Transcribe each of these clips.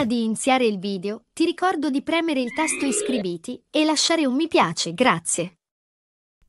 Prima di iniziare il video, ti ricordo di premere il tasto iscriviti e lasciare un mi piace, grazie.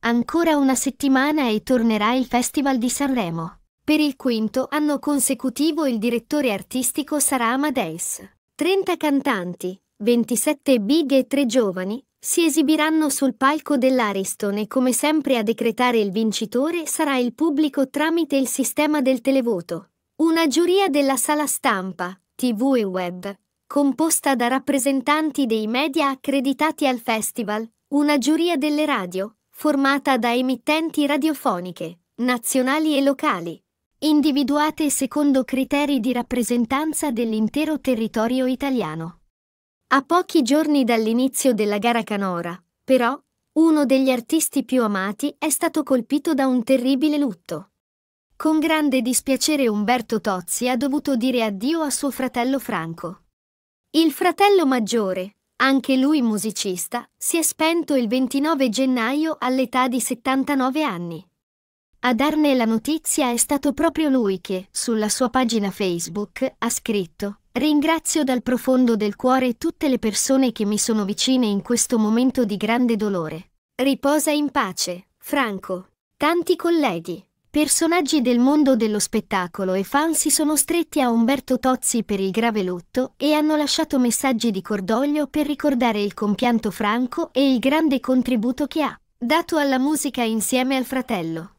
Ancora una settimana e tornerà il Festival di Sanremo. Per il quinto anno consecutivo il direttore artistico sarà Amadeus. 30 cantanti, 27 big e 3 giovani, si esibiranno sul palco dell'Ariston e come sempre a decretare il vincitore sarà il pubblico tramite il sistema del televoto. Una giuria della sala stampa, tv e web, composta da rappresentanti dei media accreditati al festival, una giuria delle radio, formata da emittenti radiofoniche, nazionali e locali, individuate secondo criteri di rappresentanza dell'intero territorio italiano. A pochi giorni dall'inizio della gara canora, però, uno degli artisti più amati è stato colpito da un terribile lutto. Con grande dispiacere Umberto Tozzi ha dovuto dire addio a suo fratello Franco. Il fratello maggiore, anche lui musicista, si è spento il 29 gennaio all'età di 79 anni. A darne la notizia è stato proprio lui che, sulla sua pagina Facebook, ha scritto Ringrazio dal profondo del cuore tutte le persone che mi sono vicine in questo momento di grande dolore. Riposa in pace, Franco. Tanti colleghi, Personaggi del mondo dello spettacolo e fan si sono stretti a Umberto Tozzi per il grave lutto e hanno lasciato messaggi di cordoglio per ricordare il compianto Franco e il grande contributo che ha dato alla musica insieme al fratello.